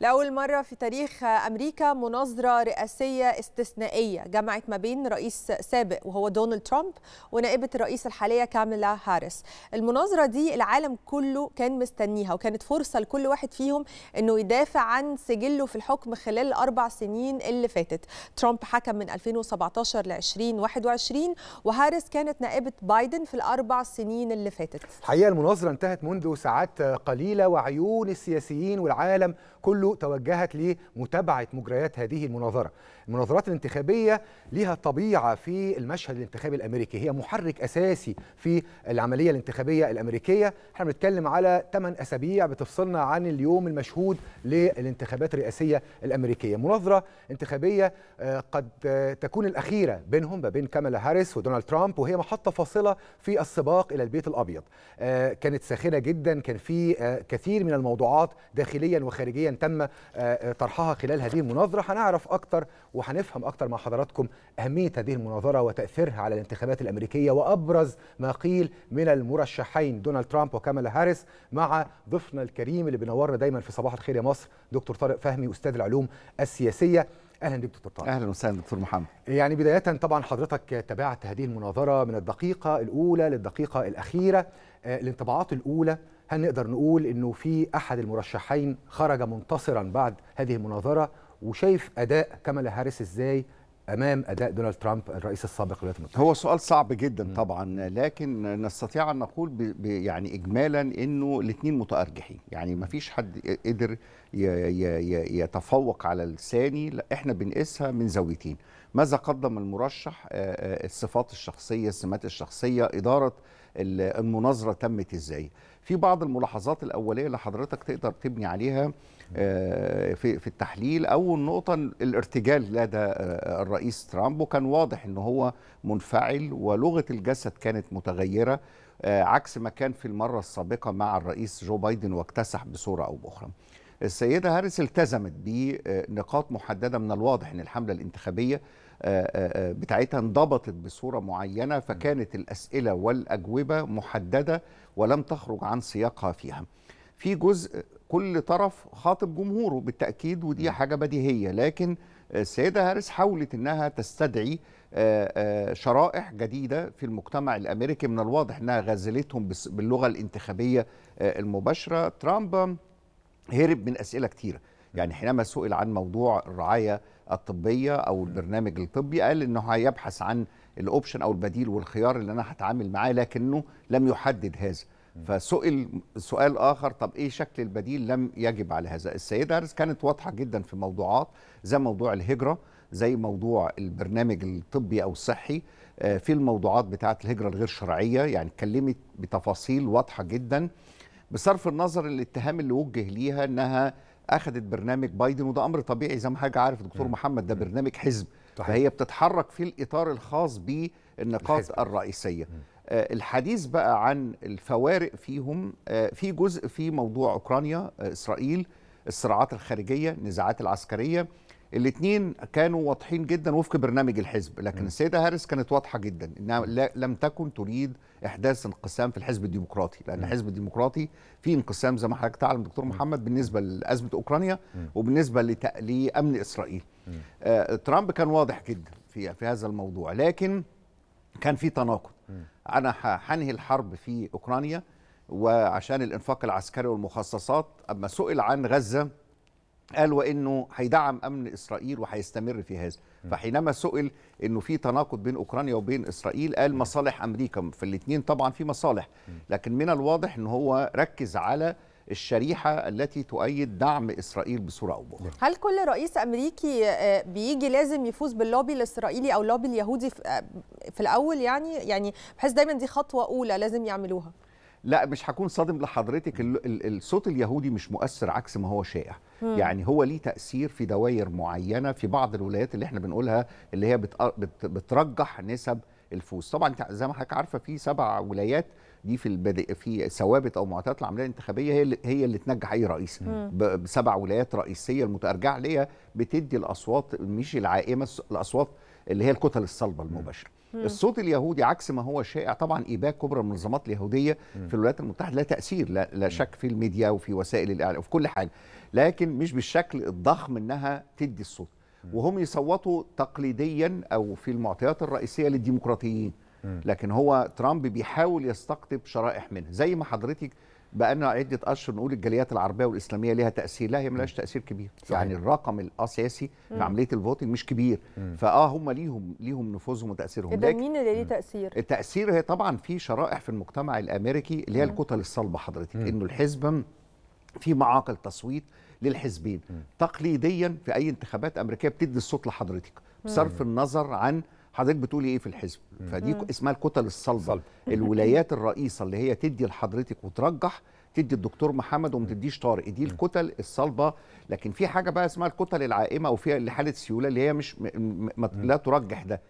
لأول مرة في تاريخ أمريكا مناظرة رئاسية استثنائية جمعت ما بين رئيس سابق وهو دونالد ترامب ونائبة الرئيس الحالية كاميلا هاريس المناظرة دي العالم كله كان مستنيها وكانت فرصة لكل واحد فيهم أنه يدافع عن سجله في الحكم خلال الأربع سنين اللي فاتت ترامب حكم من 2017 ل 2021 وهاريس كانت نائبة بايدن في الأربع سنين اللي فاتت الحقيقة المناظرة انتهت منذ ساعات قليلة وعيون السياسيين والعالم كله توجهت لمتابعة مجريات هذه المناظرة المناظرات الانتخابيه ليها طبيعه في المشهد الانتخابي الامريكي هي محرك اساسي في العمليه الانتخابيه الامريكيه احنا بنتكلم على 8 اسابيع بتفصلنا عن اليوم المشهود للانتخابات الرئاسيه الامريكيه مناظره انتخابيه آه، قد تكون الاخيره بينهم ما بين كامالا هاريس ودونالد ترامب وهي محطه فاصله في السباق الى البيت الابيض آه، كانت ساخنه جدا كان في آه، كثير من الموضوعات داخليا وخارجيا تم طرحها خلال هذه المناظره هنعرف اكتر وهنفهم اكتر مع حضراتكم اهميه هذه المناظره وتاثيرها على الانتخابات الامريكيه وابرز ما قيل من المرشحين دونالد ترامب وكامالا هاريس مع ضيفنا الكريم اللي بينورنا دايما في صباح الخير يا مصر دكتور طارق فهمي استاذ العلوم السياسيه اهلا بك دكتور طارق اهلا وسهلا دكتور محمد يعني بدايه طبعا حضرتك تابعت هذه المناظره من الدقيقه الاولى للدقيقه الاخيره آه، الانطباعات الاولى هل نقدر نقول انه في احد المرشحين خرج منتصرا بعد هذه المناظره وشايف اداء كاميلا هاريس ازاي امام اداء دونالد ترامب الرئيس السابق للولايات المتحده هو سؤال صعب جدا م. طبعا لكن نستطيع ان نقول ب... يعني اجمالا انه الاثنين متارجحين يعني ما فيش حد قدر ي... ي... يتفوق على الثاني لا احنا بنقيسها من زاويتين ماذا قدم المرشح الصفات الشخصيه السمات الشخصيه اداره المناظره تمت ازاي في بعض الملاحظات الاوليه اللي حضرتك تقدر تبني عليها آه، في في التحليل اول نقطه الارتجال لدى آه، الرئيس ترامب وكان واضح ان هو منفعل ولغه الجسد كانت متغيره آه، عكس ما كان في المره السابقه مع الرئيس جو بايدن واكتسح بصوره او باخرى السيده هاريس التزمت بنقاط محدده من الواضح ان الحمله الانتخابيه آه، آه، آه، بتاعتها انضبطت بصورة معينة فكانت الأسئلة والأجوبة محددة ولم تخرج عن سياقها فيها في جزء كل طرف خاطب جمهوره بالتأكيد ودي حاجة بديهية لكن السيدة هارس حاولت أنها تستدعي شرائح جديدة في المجتمع الأمريكي من الواضح أنها غازلتهم باللغة الانتخابية المباشرة ترامب هرب من أسئلة كتيرة يعني حينما سئل عن موضوع الرعاية الطبيه او البرنامج الطبي قال انه هيبحث عن الاوبشن او البديل والخيار اللي انا هتعامل معاه لكنه لم يحدد هذا فسئل سؤال اخر طب ايه شكل البديل لم يجب على هذا السيده هارس كانت واضحه جدا في موضوعات زي موضوع الهجره زي موضوع البرنامج الطبي او الصحي آه، في الموضوعات بتاعه الهجره الغير شرعيه يعني اتكلمت بتفاصيل واضحه جدا بصرف النظر الاتهام اللي وجه ليها انها اخذت برنامج بايدن وده امر طبيعي زي ما حاجة عارف الدكتور محمد ده برنامج حزب طحيح. فهي بتتحرك في الاطار الخاص بالنقاط الحزب. الرئيسيه آه الحديث بقى عن الفوارق فيهم آه، في جزء في موضوع اوكرانيا آه، اسرائيل الصراعات الخارجيه النزاعات العسكريه الاثنين كانوا واضحين جدا وفق برنامج الحزب لكن م. السيده هاريس كانت واضحه جدا انها لم تكن تريد احداث انقسام في الحزب الديمقراطي لان م. الحزب الديمقراطي في انقسام زي ما حضرتك تعلم دكتور محمد بالنسبه لازمه اوكرانيا م. وبالنسبه لامن اسرائيل آه ترامب كان واضح جدا في في هذا الموضوع لكن كان في تناقض انا هنهي الحرب في اوكرانيا وعشان الانفاق العسكري والمخصصات اما سئل عن غزه قال وانه هيدعم امن اسرائيل وهيستمر في هذا فحينما سئل انه في تناقض بين اوكرانيا وبين اسرائيل قال مصالح امريكا في الاثنين طبعا في مصالح لكن من الواضح ان هو ركز على الشريحة التي تؤيد دعم إسرائيل بصورة أو بأخرى هل كل رئيس أمريكي آه، بيجي لازم يفوز باللوبي الإسرائيلي أو اللوبي اليهودي آه، في الأول يعني يعني بحس دايما دي خطوة أولى لازم يعملوها لا مش هكون صادم لحضرتك الصوت اليهودي مش مؤثر عكس ما هو شائع يعني هو ليه تاثير في دوائر معينه في بعض الولايات اللي احنا بنقولها اللي هي بترجح نسب الفوز طبعا زي ما حضرتك عارفه في سبع ولايات دي في البدء في ثوابت او معطيات العمليه الانتخابيه هي اللي هي اللي تنجح اي رئيس بسبع ولايات رئيسيه المتارجعه اللي هي بتدي الاصوات مش العائمه الاصوات اللي هي الكتل الصلبه المباشره الصوت اليهودي عكس ما هو شائع طبعا إباء كبرى المنظمات اليهودية في الولايات المتحدة لا تأثير لا, لا شك في الميديا وفي وسائل الإعلام وفي كل حاجة لكن مش بالشكل الضخم إنها تدي الصوت وهم يصوتوا تقليديا أو في المعطيات الرئيسية للديمقراطيين لكن هو ترامب بيحاول يستقطب شرائح منها زي ما حضرتك بقالنا عده اشهر نقول الجاليات العربيه والاسلاميه ليها تاثير لا هي ملهاش تاثير كبير صحيح. يعني الرقم الاساسي في عمليه الفوتنج مش كبير مم. فاه هم ليهم ليهم نفوذهم وتاثيرهم ده مين اللي ليه تاثير التاثير هي طبعا في شرائح في المجتمع الامريكي اللي هي الكتل الصلبه حضرتك انه الحزب في معاقل تصويت للحزبين مم. تقليديا في اي انتخابات امريكيه بتدي الصوت لحضرتك بصرف النظر عن حضرتك بتقولي ايه في الحزب فدي اسمها الكتل الصلبه الولايات الرئيسه اللي هي تدي لحضرتك وترجح تدي الدكتور محمد وما تديش طارق دي الكتل الصلبه لكن في حاجه بقى اسمها الكتل العائمه وفيها اللي حاله سيوله اللي هي مش م... م... لا ترجح ده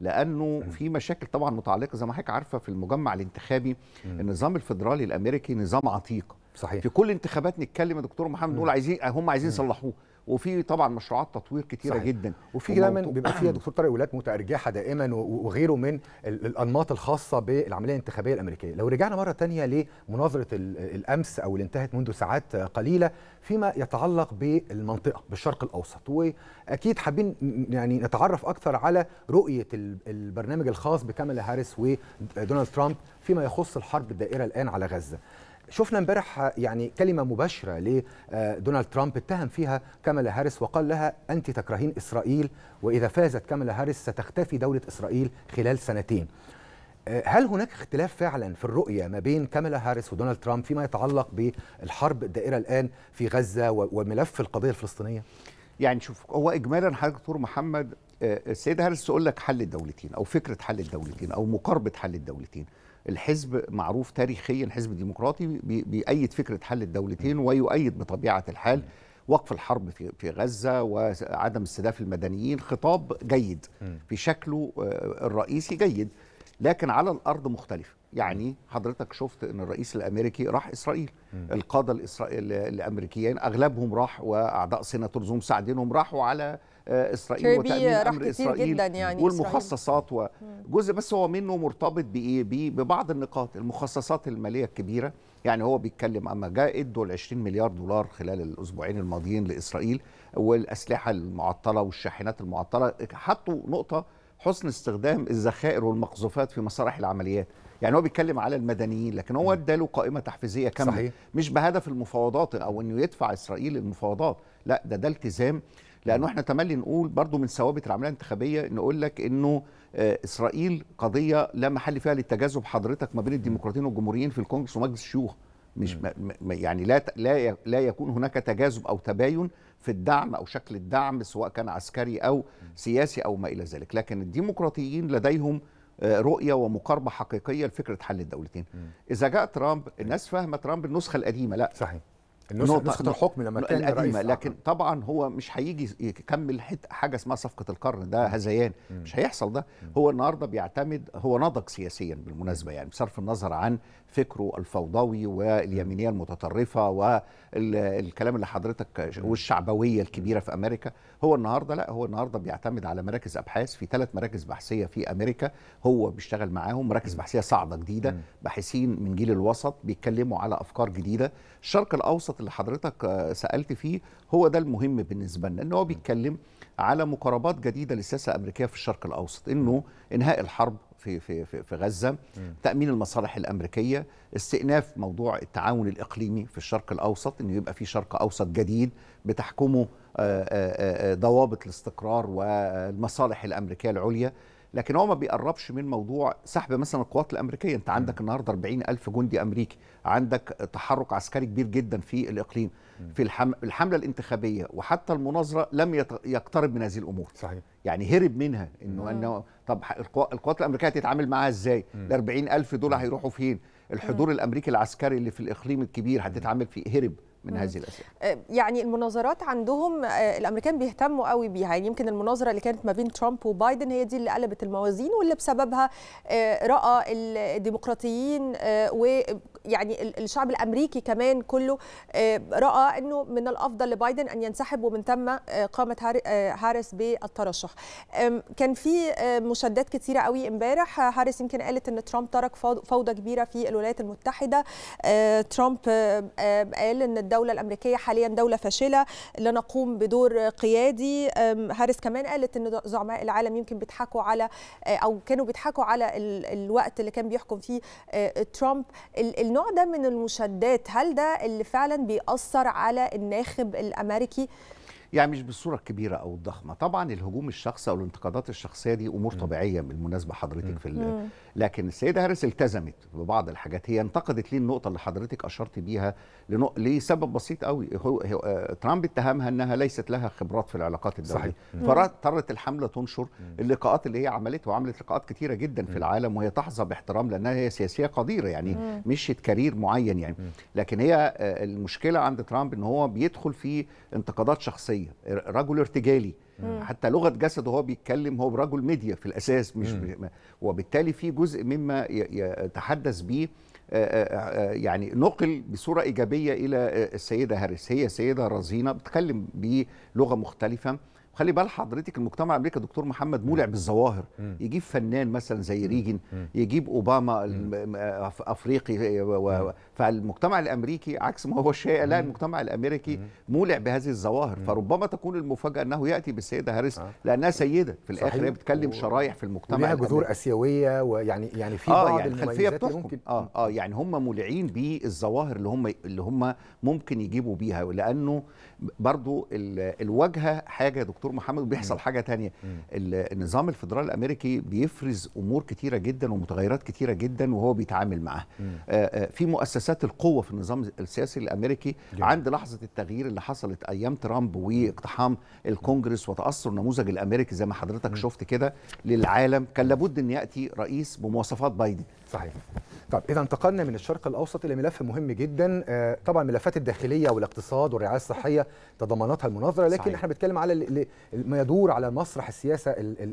لانه في مشاكل طبعا متعلقه زي ما حضرتك عارفه في المجمع الانتخابي النظام الفيدرالي الامريكي نظام عتيق صحيح في كل انتخابات نتكلم يا دكتور محمد نقول عايزين هم عايزين يصلحوه وفي طبعا مشروعات تطوير كتيره صحيح. جدا وفي دايما بيبقى فيها دكتور طارق ولاد متارجحه دائما وغيره من الانماط الخاصه بالعمليه الانتخابيه الامريكيه لو رجعنا مره ثانيه لمناظره الامس او اللي انتهت منذ ساعات قليله فيما يتعلق بالمنطقه بالشرق الاوسط واكيد حابين يعني نتعرف اكثر على رؤيه البرنامج الخاص بكاميلا هاريس ودونالد ترامب فيما يخص الحرب الدائره الان على غزه شفنا امبارح يعني كلمه مباشره لدونالد آه، ترامب اتهم فيها كاملا هاريس وقال لها انت تكرهين اسرائيل واذا فازت كاملا هاريس ستختفي دوله اسرائيل خلال سنتين آه، هل هناك اختلاف فعلا في الرؤيه ما بين كاملا هاريس ودونالد ترامب فيما يتعلق بالحرب الدائره الان في غزه وملف القضيه الفلسطينيه يعني شوف هو اجمالا حضرتك دكتور محمد آه، السيده هاريس تقول لك حل الدولتين او فكره حل الدولتين او مقاربه حل الدولتين الحزب معروف تاريخيا الحزب الديمقراطي بيأيد فكرة حل الدولتين ويؤيد بطبيعة الحال وقف الحرب في في غزه وعدم استهداف المدنيين خطاب جيد في شكله آه، الرئيسي جيد لكن على الارض مختلفه يعني حضرتك شفت ان الرئيس الامريكي راح اسرائيل م. القاده الإسرائيل الامريكيين اغلبهم راح واعضاء سيناتور ساعدينهم راحوا على آه، اسرائيل وتامين امر اسرائيل جداً يعني والمخصصات وجزء بس هو منه مرتبط بايه ببعض النقاط المخصصات الماليه الكبيره يعني هو بيتكلم اما جاء ادوا ال 20 مليار دولار خلال الاسبوعين الماضيين لاسرائيل والاسلحه المعطله والشاحنات المعطله حطوا نقطه حسن استخدام الذخائر والمقذوفات في مسارح العمليات يعني هو بيتكلم على المدنيين لكن هو اداله قائمه تحفيزيه كامله صحيح. مش بهدف المفاوضات او انه يدفع اسرائيل المفاوضات لا ده ده التزام لانه احنا تملي نقول برضو من ثوابت العمليه الانتخابيه نقول لك انه آه، اسرائيل قضيه لا محل فيها للتجاذب حضرتك ما بين الديمقراطيين والجمهوريين في الكونجرس ومجلس الشيوخ مش م. يعني لا لا لا يكون هناك تجاذب او تباين في الدعم او شكل الدعم سواء كان عسكري او سياسي او ما الى ذلك لكن الديمقراطيين لديهم آه، رؤيه ومقاربه حقيقيه لفكره حل الدولتين م. اذا جاء ترامب الناس فاهمه ترامب النسخه القديمه لا صحيح النسخه نسخه الحكم لما كان القديمه آه. لكن طبعا هو مش هيجي يكمل حاجه اسمها صفقه القرن ده هذيان مش هيحصل ده هو النهارده بيعتمد هو نضج سياسيا بالمناسبه يعني بصرف النظر عن فكره الفوضوي واليمينيه المتطرفه والكلام اللي حضرتك والشعبويه الكبيره في امريكا هو النهارده لا هو النهارده بيعتمد على مراكز ابحاث في ثلاث مراكز بحثيه في امريكا هو بيشتغل معاهم مراكز بحثيه صعبه جديده باحثين من جيل الوسط بيتكلموا على افكار جديده الشرق الاوسط اللي حضرتك آه، سالت فيه هو ده المهم بالنسبه لنا ان هو بيتكلم على مقاربات جديده للسياسه الامريكيه في الشرق الاوسط انه انهاء الحرب في في في غزه تامين المصالح الامريكيه استئناف موضوع التعاون الاقليمي في الشرق الاوسط انه يبقى في شرق اوسط جديد بتحكمه آه، آه، آه، ضوابط الاستقرار والمصالح الامريكيه العليا لكن هو ما بيقربش من موضوع سحب مثلا القوات الامريكيه انت عندك النهارده 40 الف جندي امريكي عندك تحرك عسكري كبير جدا في الاقليم في الحمله الانتخابيه وحتى المناظره لم يقترب من هذه الامور صحيح يعني هرب منها انه انه طب القوات الامريكيه هتتعامل معاها ازاي ال 40 الف دول هيروحوا فين الحضور الامريكي العسكري اللي في الاقليم الكبير هتتعامل فيه هرب من هذه الاسئله آه، يعني المناظرات عندهم آه، الامريكان بيهتموا قوي بيها يعني يمكن المناظره اللي كانت ما بين ترامب وبايدن هي دي اللي قلبت الموازين واللي بسببها آه، راى الديمقراطيين و يعني الشعب الامريكي كمان كله آه، راى انه من الافضل لبايدن ان ينسحب ومن ثم آه، قامت آه، هاريس بالترشح كان في مشادات كثيره قوي امبارح هاريس يمكن قالت ان ترامب ترك فوضى كبيره في الولايات المتحده ترامب قال ان الدوله الامريكيه حاليا دوله فاشله لا نقوم بدور قيادي هاريس كمان قالت ان زعماء العالم يمكن بيضحكوا على او كانوا بيضحكوا على الوقت اللي كان بيحكم فيه ترامب النوع ده من المشادات هل ده اللي فعلا بيأثر على الناخب الأمريكي يعني مش بالصوره الكبيره او الضخمه طبعا الهجوم الشخصي او الانتقادات الشخصيه دي امور م. طبيعيه بالمناسبه حضرتك في لكن السيده هارس التزمت ببعض الحاجات هي انتقدت ليه النقطه اللي حضرتك اشرت بيها لنق... لسبب بسيط قوي هو... هو... آه، ترامب اتهمها انها ليست لها خبرات في العلاقات الدوليه فاضطرت الحمله تنشر اللقاءات اللي هي عملتها وعملت لقاءات كتيره جدا في العالم وهي تحظى باحترام لانها هي سياسيه قديره يعني مشيت كارير معين يعني لكن هي آه، المشكله عند ترامب ان هو بيدخل في انتقادات شخصيه الشخصيه رجل ارتجالي مم. حتى لغه جسده وهو بيتكلم هو رجل ميديا في الاساس مش مم. وبالتالي في جزء مما يتحدث به يعني نقل بصوره ايجابيه الى السيده هاريس هي سيده رزينه بتتكلم بلغه مختلفه خلي بال حضرتك المجتمع الامريكي دكتور محمد مولع بالظواهر يجيب فنان مثلا زي ريجن يجيب اوباما افريقي فالمجتمع الامريكي عكس ما هو شائع لا المجتمع الامريكي مولع بهذه الظواهر فربما تكون المفاجاه انه ياتي بالسيده هاريس آه. لانها سيده في الاخر هي بتكلم شرايح في المجتمع ليها جذور اسيويه ويعني يعني في آه بعض يعني الخلفيه بتحكم ممكن اه اه يعني هم مولعين بالظواهر اللي هم اللي هم ممكن يجيبوا بيها لانه برضو الواجهه حاجه يا دكتور محمد وبيحصل حاجه تانية النظام الفدرالي الامريكي بيفرز امور كتيره جدا ومتغيرات كتيره جدا وهو بيتعامل معاها آه، آه، في مؤسسات القوه في النظام السياسي الامريكي عند لحظه التغيير اللي حصلت ايام ترامب واقتحام الكونجرس وتاثر النموذج الامريكي زي ما حضرتك شفت كده للعالم كان لابد ان ياتي رئيس بمواصفات بايدن صحيح طب اذا انتقلنا من الشرق الاوسط الى ملف مهم جدا آه، طبعا ملفات الداخليه والاقتصاد والرعايه الصحيه تضمنتها المناظره لكن صحيح. احنا بنتكلم على ما يدور على مسرح السياسه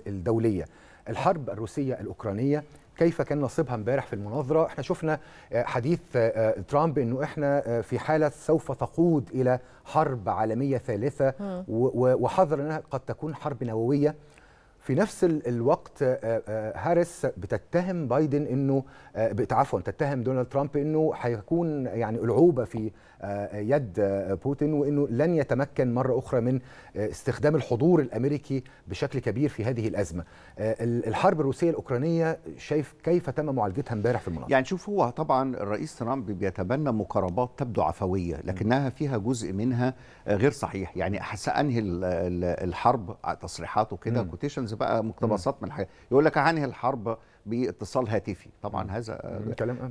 الدوليه الحرب الروسيه الاوكرانيه كيف كان نصيبها امبارح في المناظره احنا شفنا آه، حديث آه، ترامب انه احنا في حاله سوف تقود الى حرب عالميه ثالثه وحذر انها قد تكون حرب نوويه في نفس الوقت آه، آه، هاريس بتتهم بايدن انه آه، عفوا تتهم دونالد ترامب انه هيكون يعني العوبه في آه، يد آه، بوتين وانه لن يتمكن مره اخرى من آه، استخدام الحضور الامريكي بشكل كبير في هذه الازمه. الحرب الروسيه الاوكرانيه شايف كيف تم معالجتها امبارح في المناطق؟ يعني شوف هو طبعا الرئيس ترامب بيتبنى مقاربات تبدو عفويه لكنها فيها جزء منها غير صحيح، يعني سانهي الحرب تصريحاته كده كوتيشنز بقى مقتبسات من الحاجات، يقول لك هنهي الحرب باتصال هاتفي، طبعا هذا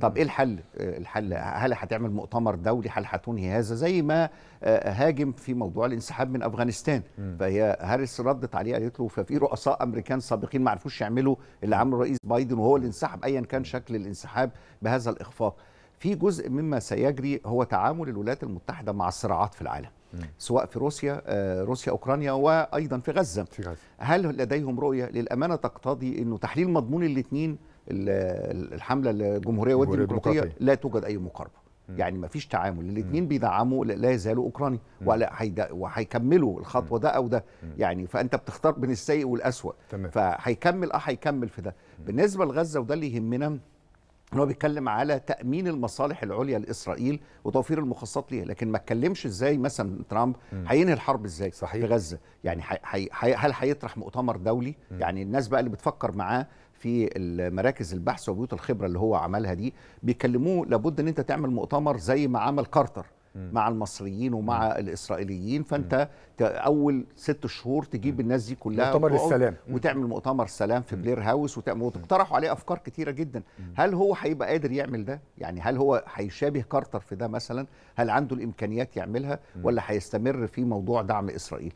طب ايه الحل؟ الحل هل هتعمل مؤتمر دولي؟ هل هت تنهي هذا زي ما آه، آه، هاجم في موضوع الانسحاب من افغانستان م. فهي هاريس ردت عليه قالت له ففي رؤساء امريكان سابقين ما عرفوش يعملوا اللي عمله الرئيس بايدن وهو اللي انسحب ايا كان شكل الانسحاب بهذا الاخفاق في جزء مما سيجري هو تعامل الولايات المتحده مع الصراعات في العالم سواء في روسيا آه، روسيا اوكرانيا وايضا في غزه, في غزة. هل لديهم رؤيه للامانه تقتضي انه تحليل مضمون الاثنين الحمله الجمهوريه والديمقراطيه لا توجد اي مقاربه يعني ما فيش تعامل الاثنين بيدعموا لا يزالوا اوكراني ولا وهيكملوا الخطوه ده او ده يعني فانت بتختار بين السيء والاسوء فهيكمل اه هيكمل في ده بالنسبه لغزه وده اللي يهمنا ان هو بيتكلم على تامين المصالح العليا لاسرائيل وتوفير المخصصات ليها لكن ما اتكلمش ازاي مثلا ترامب هينهي الحرب ازاي صحيح. في غزه يعني حي حي هل هيطرح مؤتمر دولي م. يعني الناس بقى اللي بتفكر معاه في مراكز البحث وبيوت الخبره اللي هو عملها دي بيكلموه لابد ان انت تعمل مؤتمر زي ما عمل كارتر مع المصريين ومع م. الاسرائيليين فانت اول ست شهور تجيب الناس دي كلها مؤتمر للسلام وتعمل مؤتمر سلام في بلير هاوس وتقترحوا عليه افكار كتيره جدا هل هو هيبقى قادر يعمل ده يعني هل هو هيشابه كارتر في ده مثلا هل عنده الامكانيات يعملها ولا هيستمر في موضوع دعم اسرائيل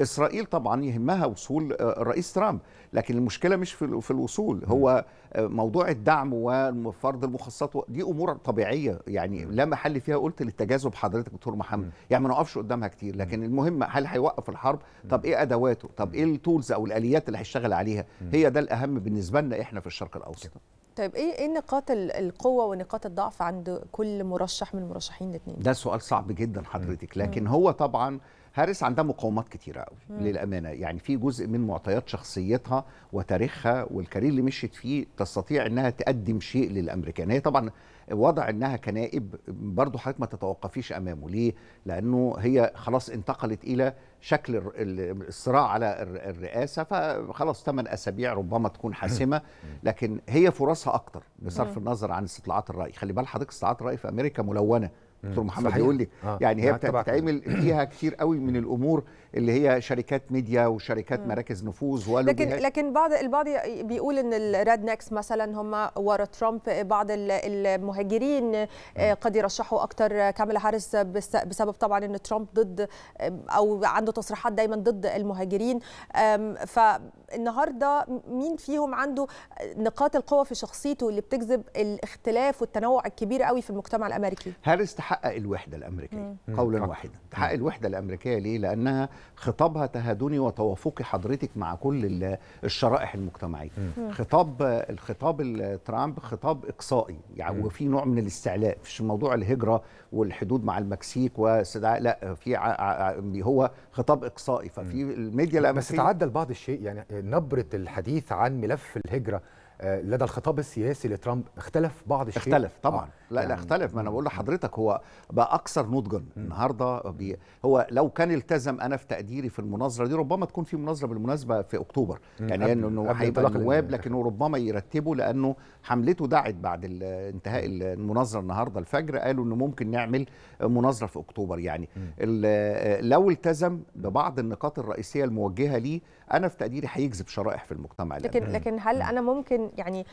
اسرائيل طبعا يهمها وصول آه، الرئيس ترامب لكن المشكله مش في الوصول هو موضوع الدعم وفرض المخصصات دي امور طبيعيه يعني لا محل فيها قلت للتجاذب حضرتك دكتور محمد يعني ما نقفش قدامها كتير لكن المهم هل هيوقف الحرب طب ايه ادواته طب ايه التولز او الاليات اللي هيشتغل عليها هي ده الاهم بالنسبه لنا احنا في الشرق الاوسط طيب ايه ايه نقاط القوه ونقاط الضعف عند كل مرشح من المرشحين الاثنين ده سؤال صعب جدا حضرتك لكن هو طبعا هاريس عندها مقاومات كتيرة قوي للأمانة يعني في جزء من معطيات شخصيتها وتاريخها والكارير اللي مشيت فيه تستطيع أنها تقدم شيء للأمريكان هي طبعا وضع أنها كنائب برضو حضرتك ما تتوقفيش أمامه ليه؟ لأنه هي خلاص انتقلت إلى شكل الصراع على الرئاسة فخلاص ثمان أسابيع ربما تكون حاسمة لكن هي فرصها أكتر بصرف النظر عن استطلاعات الرأي خلي بال حضرتك استطلاعات الرأي في أمريكا ملونة دكتور محمد بيقول لي آه. يعني هي بتتعمل فيها كتير قوي من الامور اللي هي شركات ميديا وشركات مراكز نفوذ لكن لكن بعض البعض بيقول ان الريد نكس مثلا هم ورا ترامب بعض المهاجرين آه، قد يرشحوا اكتر كاميلا هاريس بسبب طبعا ان ترامب ضد آه، او عنده تصريحات دايما ضد المهاجرين فالنهارده مين فيهم عنده نقاط القوه في شخصيته اللي بتجذب الاختلاف والتنوع الكبير قوي في المجتمع الامريكي هاريس تحقق الوحده الامريكيه قولا واحدا تحقق الوحده الامريكيه ليه لانها خطابها تهادني وتوافقي حضرتك مع كل الشرائح المجتمعيه خطاب الخطاب ترامب خطاب اقصائي يعني وفي نوع من الاستعلاء في موضوع الهجره والحدود مع المكسيك واستدعاء لا في هو خطاب اقصائي ففي الميديا الامريكيه بس تعدل بعض الشيء يعني نبره الحديث عن ملف الهجره آه، لدى الخطاب السياسي لترامب اختلف بعض الشيء اختلف طبعا آه. لا يعني لا اختلف ما انا بقول لحضرتك هو بقى اكثر نضجا النهارده بي هو لو كان التزم انا في تقديري في المناظره دي ربما تكون في مناظره بالمناسبه في اكتوبر يعني قبل انه هيبقى نواب لكنه ربما يرتبه لانه حملته دعت بعد انتهاء المناظره النهارده الفجر قالوا انه ممكن نعمل مناظره في اكتوبر يعني لو التزم ببعض النقاط الرئيسيه الموجهه ليه انا في تقديري هيجذب شرائح في المجتمع لكن الأمريكي. لكن هل انا ممكن يعني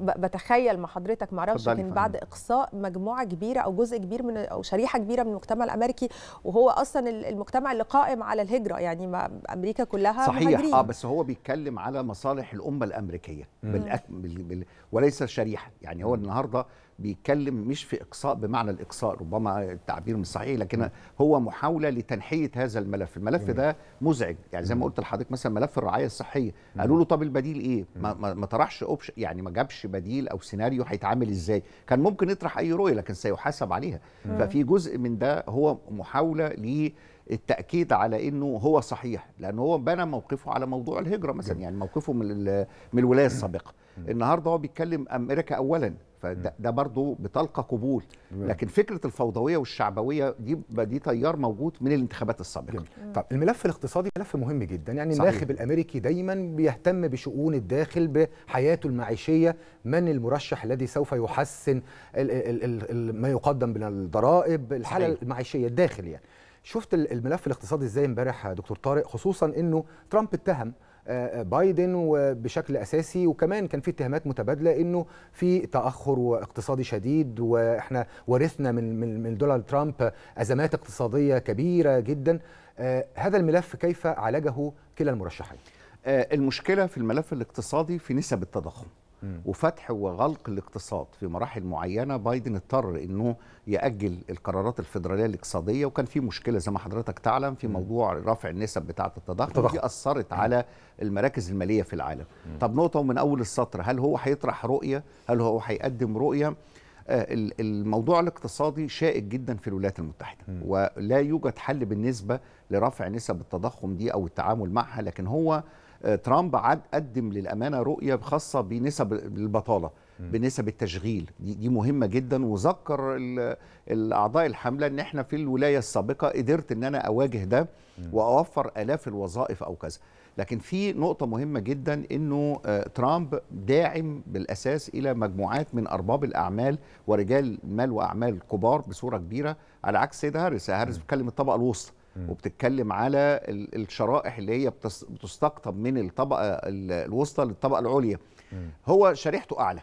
بتخيل مع حضرتك معرفش لكن بعد اقصاء مجموعه كبيره او جزء كبير من او شريحه كبيره من المجتمع الامريكي وهو اصلا المجتمع اللي قائم على الهجره يعني ما امريكا كلها صحيح مهاجرين. اه بس هو بيتكلم على مصالح الامه الامريكيه بالأك... بال... بال... وليس شريحه يعني هو النهارده بيتكلم مش في اقصاء بمعنى الاقصاء ربما التعبير مش صحيح لكن هو محاوله لتنحيه هذا الملف الملف ده مزعج يعني زي ما قلت لحضرتك مثلا ملف الرعايه الصحيه قالوا له طب البديل ايه ما, ما طرحش اوبشن يعني ما جابش بديل او سيناريو هيتعامل ازاي كان ممكن يطرح اي رؤيه لكن سيحاسب عليها مم. ففي جزء من ده هو محاوله للتاكيد على انه هو صحيح لان هو بنى موقفه على موضوع الهجره مثلا يعني موقفه من من الولايه السابقه النهارده هو بيتكلم امريكا اولا فده ده برضه بتلقى قبول لكن فكره الفوضويه والشعبويه دي دي تيار موجود من الانتخابات السابقه طب الملف الاقتصادي ملف مهم جدا يعني الناخب الامريكي دايما بيهتم بشؤون الداخل بحياته المعيشيه من المرشح الذي سوف يحسن الـ الـ الـ الـ ما يقدم من الضرائب الحاله صحيح. المعيشيه الداخل يعني شفت الملف الاقتصادي ازاي امبارح يا دكتور طارق خصوصا انه ترامب اتهم بايدن وبشكل اساسي وكمان كان في اتهامات متبادله انه في تاخر اقتصادي شديد واحنا ورثنا من من, من دونالد ترامب ازمات اقتصاديه كبيره جدا آه، هذا الملف كيف عالجه كلا المرشحين آه، المشكله في الملف الاقتصادي في نسب التضخم وفتح وغلق الاقتصاد في مراحل معينه بايدن اضطر انه ياجل القرارات الفدراليه الاقتصاديه وكان في مشكله زي ما حضرتك تعلم في موضوع رفع النسب بتاعه التضخم, التضخم. دي اثرت على المراكز الماليه في العالم طب نقطه من اول السطر هل هو هيطرح رؤيه هل هو هيقدم رؤيه آه، الموضوع الاقتصادي شائك جدا في الولايات المتحده ولا يوجد حل بالنسبه لرفع نسب التضخم دي او التعامل معها لكن هو آه، ترامب عاد قدم للامانه رؤيه خاصه بنسب البطاله بنسب التشغيل دي, مهمه جدا وذكر الاعضاء الحمله ان احنا في الولايه السابقه قدرت ان انا اواجه ده واوفر الاف الوظائف او كذا لكن في نقطه مهمه جدا انه آه، ترامب داعم بالاساس الى مجموعات من ارباب الاعمال ورجال مال واعمال كبار بصوره كبيره على عكس سيد هاريس هاريس بيتكلم الطبقه الوسطى وبتتكلم على الشرائح اللي هي بتستقطب من الطبقه الوسطى للطبقه العليا هو شريحته اعلى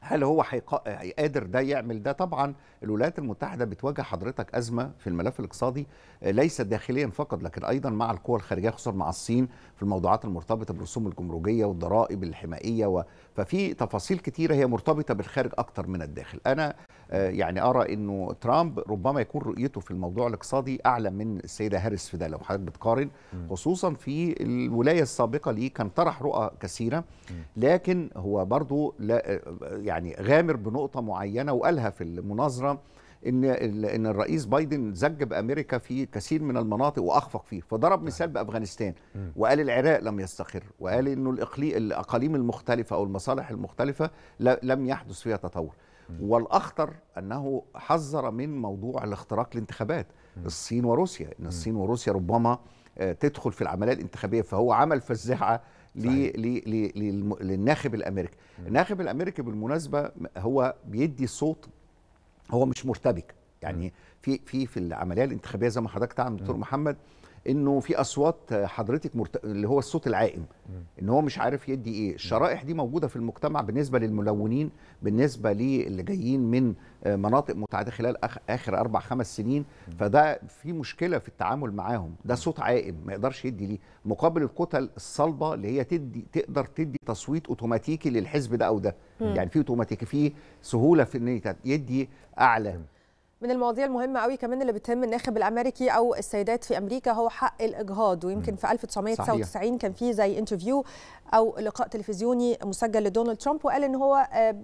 هل هو قادر ده يعمل ده طبعا الولايات المتحده بتواجه حضرتك ازمه في الملف الاقتصادي آه، ليس داخليا فقط لكن ايضا مع القوى الخارجيه خصوصا مع الصين في الموضوعات المرتبطه بالرسوم الجمركيه والضرائب الحمائيه و... ففي تفاصيل كتيره هي مرتبطه بالخارج اكتر من الداخل انا آه، يعني ارى انه ترامب ربما يكون رؤيته في الموضوع الاقتصادي اعلى من السيده هاريس في ده لو حضرتك بتقارن خصوصا في الولايه السابقه ليه كان طرح رؤى كثيره لكن هو برضه آه، يعني غامر بنقطه معينه وقالها في المناظره ان ان الرئيس بايدن زج بامريكا في كثير من المناطق واخفق فيه فضرب نعم. مثال بافغانستان وقال العراق لم يستقر وقال انه الاقليم الاقاليم المختلفه او المصالح المختلفه لم يحدث فيها تطور والاخطر انه حذر من موضوع الاختراق الانتخابات الصين وروسيا ان الصين وروسيا ربما آه، تدخل في العمليه الانتخابيه فهو عمل فزعه للناخب الامريكي الناخب الامريكي بالمناسبه هو بيدي صوت هو مش مرتبك يعني في في في العمليه الانتخابيه زي ما حضرتك تعلم دكتور محمد انه في اصوات حضرتك مرت... اللي هو الصوت العائم ان هو مش عارف يدي ايه الشرائح دي موجوده في المجتمع بالنسبه للملونين بالنسبه للي جايين من مناطق متعدده خلال أخ... اخر اربع خمس سنين فده في مشكله في التعامل معاهم ده صوت عائم ما يقدرش يدي ليه مقابل الكتل الصلبه اللي هي تدي تقدر تدي تصويت اوتوماتيكي للحزب ده او ده يعني في اوتوماتيكي في سهوله في ان يدي اعلى من المواضيع المهمه قوي كمان اللي بتهم الناخب الامريكي او السيدات في امريكا هو حق الاجهاض ويمكن في 1999 كان في زي انترفيو او لقاء تلفزيوني مسجل لدونالد ترامب وقال ان هو آه،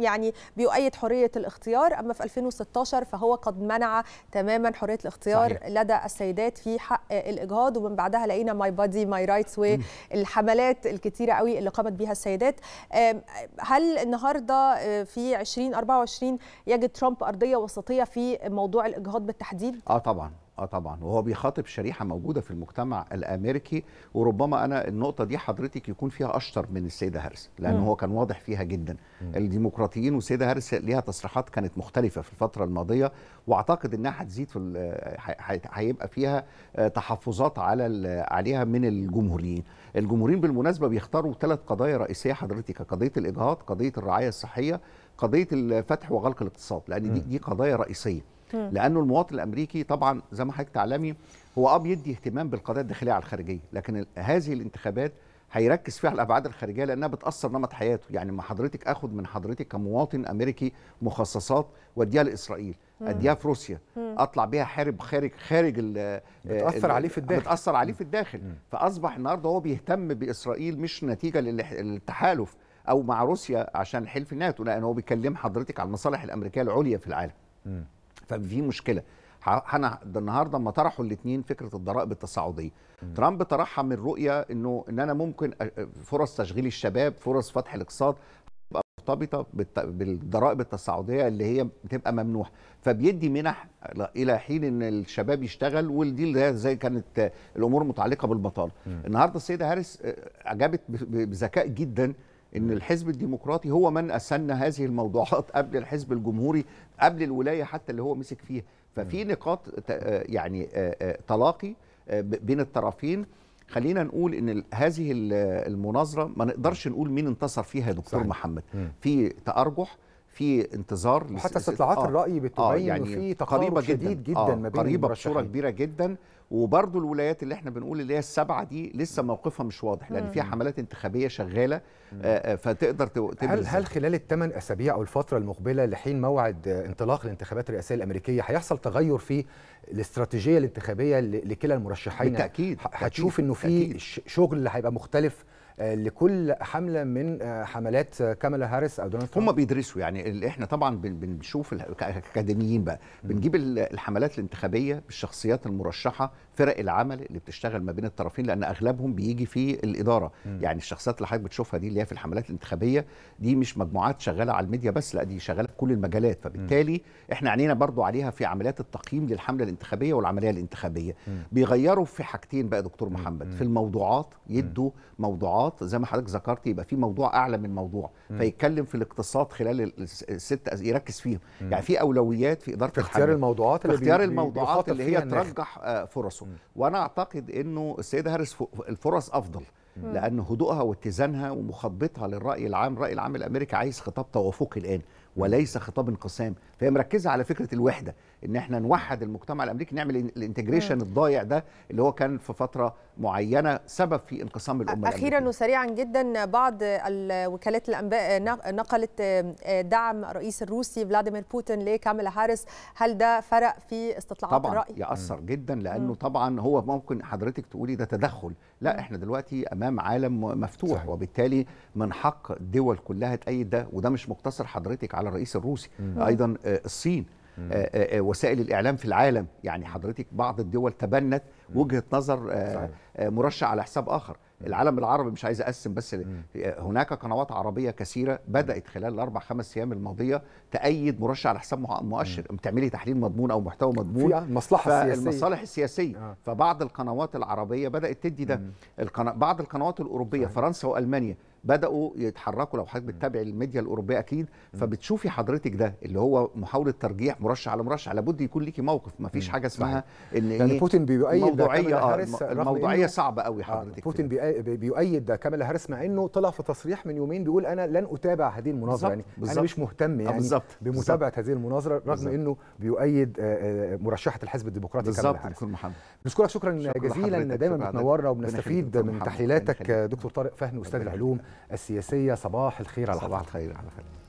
يعني بيؤيد حريه الاختيار اما في 2016 فهو قد منع تماما حريه الاختيار صحيح. لدى السيدات في حق الاجهاض ومن بعدها لقينا ماي بادي ماي رايتس والحملات الكثيره قوي اللي قامت بها السيدات هل النهارده آه، في 2024 يجد ترامب ارضيه وسطيه في موضوع الاجهاض بالتحديد؟ اه طبعا اه طبعا وهو بيخاطب شريحه موجوده في المجتمع الامريكي وربما انا النقطه دي حضرتك يكون فيها اشطر من السيده هارس لان هو كان واضح فيها جدا الديمقراطيين والسيده هارس ليها تصريحات كانت مختلفه في الفتره الماضيه واعتقد انها هتزيد في هيبقى فيها آه، تحفظات على عليها من الجمهوريين الجمهوريين بالمناسبه بيختاروا ثلاث قضايا رئيسيه حضرتك قضيه الاجهاض قضيه الرعايه الصحيه قضيه الفتح وغلق الاقتصاد لان دي دي قضايا رئيسيه لانه المواطن الامريكي طبعا زي ما حضرتك تعلمي هو اه بيدي اهتمام بالقضايا الداخليه على الخارجيه لكن هذه الانتخابات هيركز فيها على الابعاد الخارجيه لانها بتاثر نمط حياته يعني ما حضرتك اخد من حضرتك كمواطن امريكي مخصصات واديها لاسرائيل اديها في روسيا مم. اطلع بيها حارب خارج خارج ال بتاثر عليه في الداخل بتاثر عليه في الداخل مم. فاصبح النهارده هو بيهتم باسرائيل مش نتيجه للتحالف او مع روسيا عشان حلف الناتو لان هو بيكلم حضرتك على المصالح الامريكيه العليا في العالم ففي مشكله انا النهارده لما طرحوا الاثنين فكره الضرائب التصاعديه ترامب طرحها من رؤيه انه ان انا ممكن فرص تشغيل الشباب فرص فتح الاقتصاد تبقى مرتبطه بالضرائب التصاعديه اللي هي بتبقى ممنوحه فبيدي منح الى حين ان الشباب يشتغل والدي زي كانت الامور متعلقه بالبطاله النهارده السيده هاريس اجابت بذكاء جدا ان الحزب الديمقراطي هو من اسن هذه الموضوعات قبل الحزب الجمهوري قبل الولايه حتى اللي هو مسك فيها ففي نقاط آه، يعني آه، آه، تلاقي بين الطرفين خلينا نقول ان هذه المناظره ما نقدرش نقول مين انتصر فيها يا دكتور صحيح. محمد في تارجح في انتظار حتى استطلاعات آه الراي بتبين آه يعني في تقارب شديد جدا, جداً آه ما بين قريبه بصوره كبيره جدا وبرضو الولايات اللي احنا بنقول اللي هي السبعه دي لسه موقفها مش واضح لان فيها حملات انتخابيه شغاله آه، آه، فتقدر هل هل خلال الثمان اسابيع او الفتره المقبله لحين موعد انطلاق الانتخابات الرئاسيه الامريكيه هيحصل تغير في الاستراتيجيه الانتخابيه لكلا المرشحين بالتاكيد هتشوف انه في شغل هيبقى مختلف آه، لكل حمله من آه، حملات آه، كاميلا هاريس او دونالد ترامب هم بيدرسوا يعني احنا طبعا بنشوف كاكاديميين بقى بنجيب الحملات الانتخابيه بالشخصيات المرشحه فرق العمل اللي بتشتغل ما بين الطرفين لان اغلبهم بيجي في الاداره م. يعني الشخصيات اللي حضرتك بتشوفها دي اللي هي في الحملات الانتخابيه دي مش مجموعات شغاله على الميديا بس لا دي شغاله في كل المجالات فبالتالي احنا عينينا برضو عليها في عمليات التقييم للحمله الانتخابيه والعمليه الانتخابيه م. بيغيروا في حاجتين بقى دكتور محمد م. في الموضوعات يدوا موضوعات الاقتصاد زي ما حضرتك ذكرت يبقى في موضوع اعلى من موضوع مم. فيتكلم في الاقتصاد خلال الست يركز فيهم يعني في اولويات في اداره في اختيار الموضوعات اللي اختيار الموضوعات اللي هي ترجح آه، فرصه مم. وانا اعتقد انه السيده هارس الفرص افضل لان هدوءها واتزانها ومخاطبتها للراي العام الراي العام الامريكي عايز خطاب توافقي الان وليس خطاب انقسام فهي مركزه على فكره الوحده ان احنا نوحد المجتمع الامريكي نعمل الانتجريشن الضايع ده اللي هو كان في فتره معينه سبب في انقسام الامه اخيرا وسريعا جدا بعض وكالات الانباء نقلت آه، دعم الرئيس الروسي فلاديمير بوتين لكاميلا هاريس هل ده فرق في استطلاعات طبعًا الراي طبعا ياثر جدا لانه طبعا هو ممكن حضرتك تقولي ده تدخل لا احنا دلوقتي امام عالم مفتوح صحيح. وبالتالي من حق الدول كلها تأيد ده وده مش مقتصر حضرتك على الرئيس الروسي مم. ايضا آه، الصين آآ آه، آه، وسائل الاعلام في العالم يعني حضرتك بعض الدول تبنت وجهه نظر مرشح على حساب اخر العالم العربي مش عايز اقسم بس م. هناك قنوات عربيه كثيره بدات خلال الاربع خمس ايام الماضيه تايد مرشح على حساب مؤشر بتعملي تحليل مضمون او محتوى مضمون المصلحه السياسيه المصالح السياسيه آه. فبعض القنوات العربيه بدات تدي ده القنا... بعض القنوات الاوروبيه فرنسا والمانيا بداوا يتحركوا لو حضرتك بتتابع الميديا الاوروبيه اكيد فبتشوفي حضرتك ده اللي هو محاوله ترجيح مرشح على مرشح لابد يكون ليكي موقف ما فيش حاجه اسمها ان يعني إيه بوتين بيؤيد موضوعيه آه الموضوعيه صعبه قوي آه، حضرتك آه بوتين بيؤيد ده هاريس مع انه طلع في تصريح من يومين بيقول انا لن اتابع هذه المناظره يعني بالزبط. انا مش مهتم آه، يعني بالزبط. بمتابعه بالزبط. هذه المناظره رغم بالزبط. انه بيؤيد آه، مرشحه الحزب الديمقراطي كامل هاريس نشكرك شكرا, شكرا جزيلا دايما بتنورنا وبنستفيد من تحليلاتك دكتور طارق فهمي استاذ العلوم السياسيه صباح الخير على صباح الخير على خير